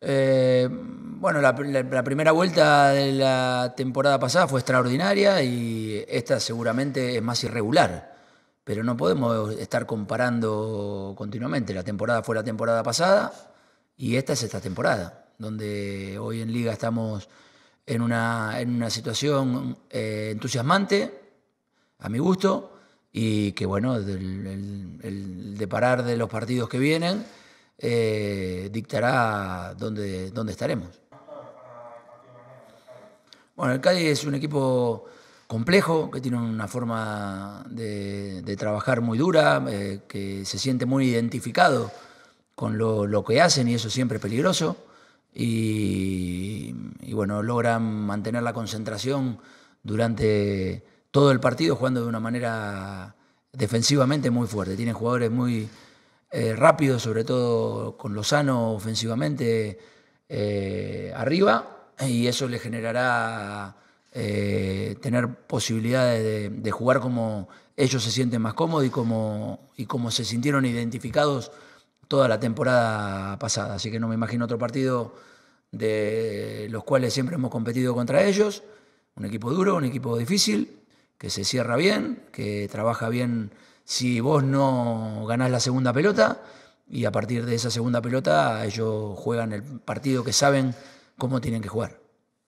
Eh, bueno, la, primera vuelta de la temporada pasada fue extraordinaria y esta seguramente es más irregular, pero no podemos estar comparando continuamente. La temporada fue la temporada pasada y esta es esta temporada, donde hoy en liga estamos en una, en una situación eh, entusiasmante, a mi gusto, y que bueno, el, de parar de los partidos que vienen eh, dictará dónde, dónde estaremos. Bueno, el Cádiz es un equipo complejo, que tiene una forma de, trabajar muy dura, eh, que se siente muy identificado con lo, que hacen y eso siempre es peligroso. Y, y, bueno, logran mantener la concentración durante todo el partido jugando de una manera defensivamente muy fuerte. Tienen jugadores muy, eh, rápido, sobre todo con Lozano ofensivamente eh, arriba, y eso le generará eh, tener posibilidades de, jugar como ellos se sienten más cómodos y como, y como se sintieron identificados toda la temporada pasada. Así que no me imagino otro partido de los cuales siempre hemos competido contra ellos. Un equipo duro, un equipo difícil, que se cierra bien, que trabaja bien si vos no ganás la segunda pelota, y a partir de esa segunda pelota ellos juegan el partido que saben cómo tienen que jugar.